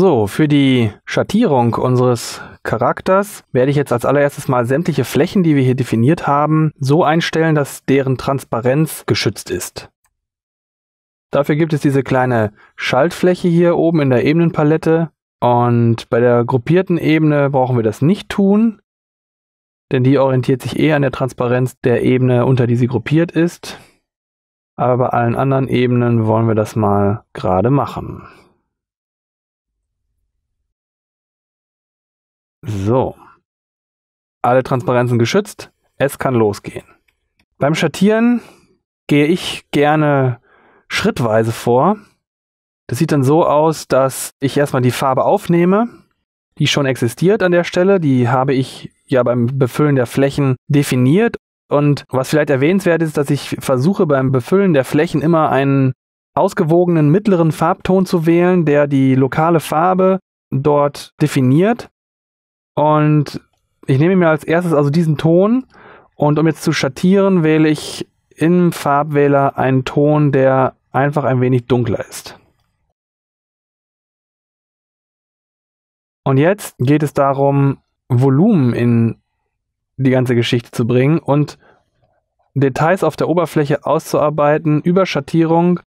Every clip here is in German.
So, für die Schattierung unseres Charakters werde ich jetzt als allererstes mal sämtliche Flächen, die wir hier definiert haben, so einstellen, dass deren Transparenz geschützt ist. Dafür gibt es diese kleine Schaltfläche hier oben in der Ebenenpalette. Und bei der gruppierten Ebene brauchen wir das nicht tun, denn die orientiert sich eher an der Transparenz der Ebene, unter die sie gruppiert ist. Aber bei allen anderen Ebenen wollen wir das mal gerade machen. So. Alle Transparenzen geschützt. Es kann losgehen. Beim Schattieren gehe ich gerne schrittweise vor. Das sieht dann so aus, dass ich erstmal die Farbe aufnehme, die schon existiert an der Stelle. Die habe ich ja beim Befüllen der Flächen definiert. Und was vielleicht erwähnenswert ist, dass ich versuche beim Befüllen der Flächen immer einen ausgewogenen mittleren Farbton zu wählen, der die lokale Farbe dort definiert. Und ich nehme mir als erstes also diesen Ton und um jetzt zu schattieren, wähle ich im Farbwähler einen Ton, der einfach ein wenig dunkler ist. Und jetzt geht es darum, Volumen in die ganze Geschichte zu bringen und Details auf der Oberfläche auszuarbeiten über Schattierung,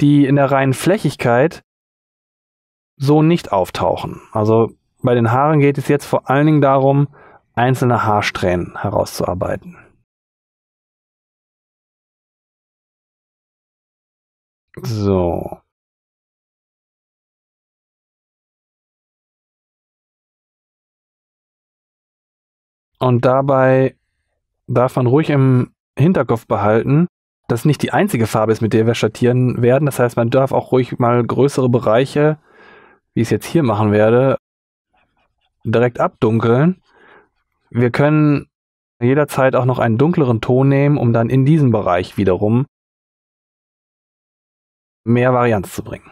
die in der reinen Flächigkeit so nicht auftauchen. Also bei den Haaren geht es jetzt vor allen Dingen darum, einzelne Haarsträhnen herauszuarbeiten. So. Und dabei darf man ruhig im Hinterkopf behalten, dass nicht die einzige Farbe ist, mit der wir schattieren werden. Das heißt, man darf auch ruhig mal größere Bereiche, wie ich es jetzt hier machen werde, direkt abdunkeln. Wir können jederzeit auch noch einen dunkleren Ton nehmen, um dann in diesem Bereich wiederum mehr Varianz zu bringen.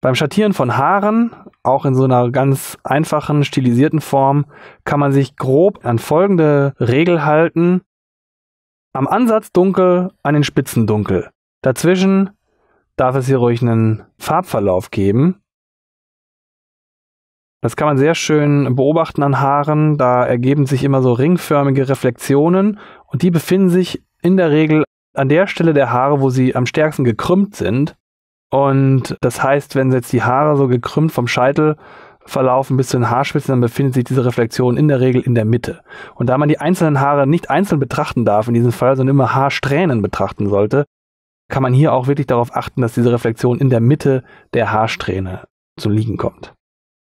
Beim Schattieren von Haaren, auch in so einer ganz einfachen, stilisierten Form, kann man sich grob an folgende Regel halten. Am Ansatz dunkel, an den Spitzen dunkel. Dazwischen darf es hier ruhig einen Farbverlauf geben. Das kann man sehr schön beobachten an Haaren. Da ergeben sich immer so ringförmige Reflexionen und die befinden sich in der Regel an der Stelle der Haare, wo sie am stärksten gekrümmt sind. Und das heißt, wenn jetzt die Haare so gekrümmt vom Scheitel verlaufen bis zu den Haarspitzen, dann befindet sich diese Reflexion in der Regel in der Mitte. Und da man die einzelnen Haare nicht einzeln betrachten darf in diesem Fall, sondern immer Haarsträhnen betrachten sollte, kann man hier auch wirklich darauf achten, dass diese Reflexion in der Mitte der Haarsträhne zu liegen kommt.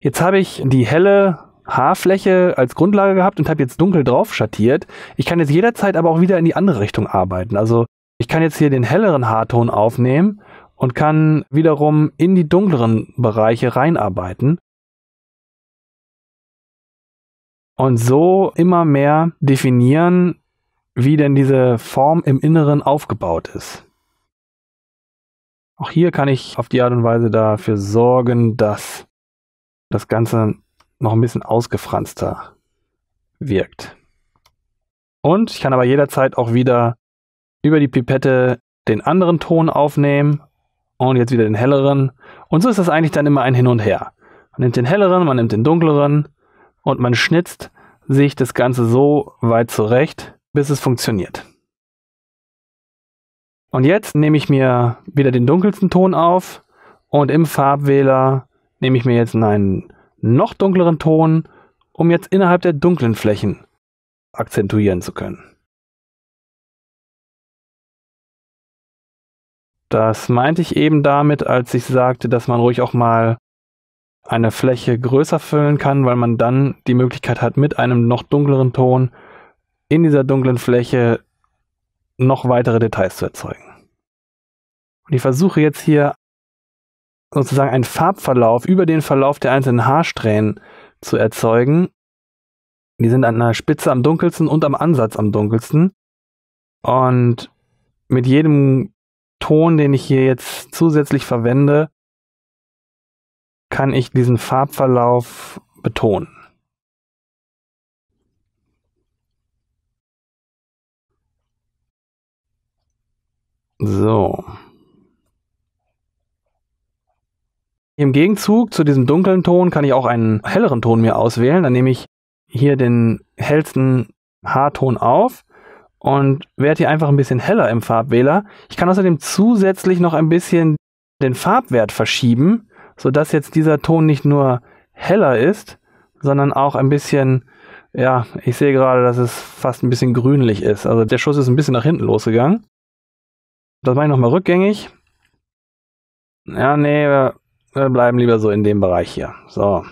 Jetzt habe ich die helle Haarfläche als Grundlage gehabt und habe jetzt dunkel drauf schattiert. Ich kann jetzt jederzeit aber auch wieder in die andere Richtung arbeiten. Also ich kann jetzt hier den helleren Haarton aufnehmen und kann wiederum in die dunkleren Bereiche reinarbeiten. Und so immer mehr definieren, wie denn diese Form im Inneren aufgebaut ist. Auch hier kann ich auf die Art und Weise dafür sorgen, dass das Ganze noch ein bisschen ausgefranster wirkt. Und ich kann aber jederzeit auch wieder über die Pipette den anderen Ton aufnehmen und jetzt wieder den helleren. Und so ist das eigentlich dann immer ein Hin und Her. Man nimmt den helleren, man nimmt den dunkleren und man schnitzt sich das Ganze so weit zurecht, bis es funktioniert. Und jetzt nehme ich mir wieder den dunkelsten Ton auf und im Farbwähler nehme ich mir jetzt einen noch dunkleren Ton, um jetzt innerhalb der dunklen Flächen akzentuieren zu können. Das meinte ich eben damit, als ich sagte, dass man ruhig auch mal eine Fläche größer füllen kann, weil man dann die Möglichkeit hat, mit einem noch dunkleren Ton in dieser dunklen Fläche noch weitere Details zu erzeugen. Und ich versuche jetzt hier sozusagen einen Farbverlauf über den Verlauf der einzelnen Haarsträhnen zu erzeugen. Die sind an der Spitze am dunkelsten und am Ansatz am dunkelsten. Und mit jedem Ton, den ich hier jetzt zusätzlich verwende, kann ich diesen Farbverlauf betonen. So. Im Gegenzug zu diesem dunklen Ton kann ich auch einen helleren Ton mir auswählen. Dann nehme ich hier den hellsten Haarton auf und werde hier einfach ein bisschen heller im Farbwähler. Ich kann außerdem zusätzlich noch ein bisschen den Farbwert verschieben, sodass jetzt dieser Ton nicht nur heller ist, sondern auch ein bisschen, ja, ich sehe gerade, dass es fast ein bisschen grünlich ist. Also der Schuss ist ein bisschen nach hinten losgegangen. Das mache ich nochmal rückgängig. Ja, nee, wir bleiben lieber so in dem Bereich hier. So.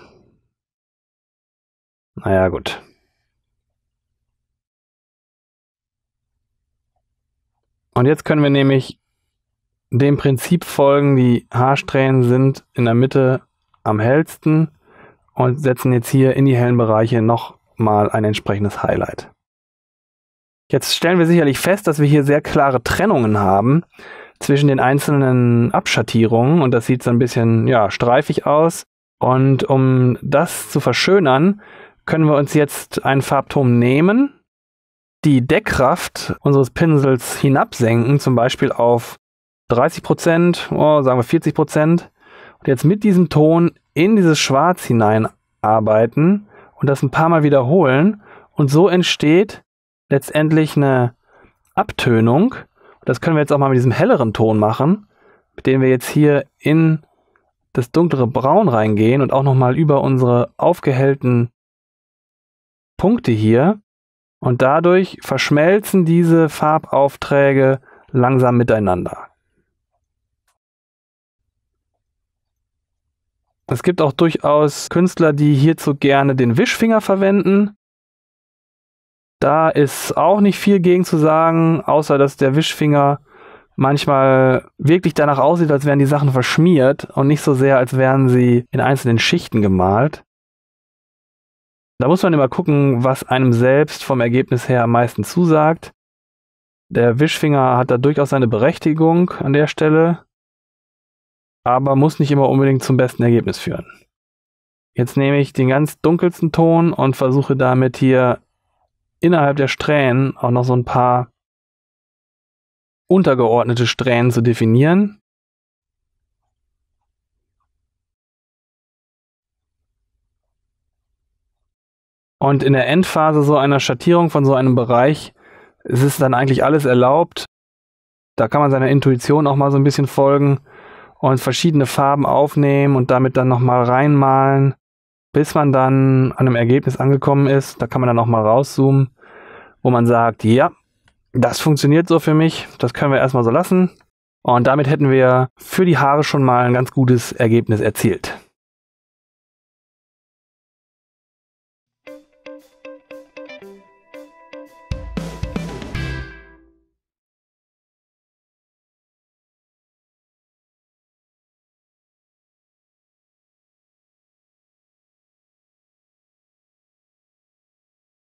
Naja, gut. Und jetzt können wir nämlich dem Prinzip folgen, die Haarsträhnen sind in der Mitte am hellsten und setzen jetzt hier in die hellen Bereiche nochmal ein entsprechendes Highlight. Jetzt stellen wir sicherlich fest, dass wir hier sehr klare Trennungen haben zwischen den einzelnen Abschattierungen und das sieht so ein bisschen ja, streifig aus. Und um das zu verschönern, können wir uns jetzt einen Farbton nehmen, die Deckkraft unseres Pinsels hinabsenken, zum Beispiel auf 30 oh, sagen wir 40 Und jetzt mit diesem Ton in dieses Schwarz hineinarbeiten und das ein paar Mal wiederholen. Und so entsteht letztendlich eine Abtönung, das können wir jetzt auch mal mit diesem helleren Ton machen, mit dem wir jetzt hier in das dunklere Braun reingehen und auch nochmal über unsere aufgehellten Punkte hier. Und dadurch verschmelzen diese Farbaufträge langsam miteinander. Es gibt auch durchaus Künstler, die hierzu gerne den Wischfinger verwenden. Da ist auch nicht viel gegen zu sagen, außer dass der Wischfinger manchmal wirklich danach aussieht, als wären die Sachen verschmiert und nicht so sehr, als wären sie in einzelnen Schichten gemalt. Da muss man immer gucken, was einem selbst vom Ergebnis her am meisten zusagt. Der Wischfinger hat da durchaus seine Berechtigung an der Stelle, aber muss nicht immer unbedingt zum besten Ergebnis führen. Jetzt nehme ich den ganz dunkelsten Ton und versuche damit hier innerhalb der Strähnen auch noch so ein paar untergeordnete Strähnen zu definieren. Und in der Endphase so einer Schattierung von so einem Bereich es ist dann eigentlich alles erlaubt. Da kann man seiner Intuition auch mal so ein bisschen folgen und verschiedene Farben aufnehmen und damit dann nochmal reinmalen bis man dann an einem Ergebnis angekommen ist, da kann man dann auch mal rauszoomen, wo man sagt, ja, das funktioniert so für mich, das können wir erstmal so lassen. Und damit hätten wir für die Haare schon mal ein ganz gutes Ergebnis erzielt.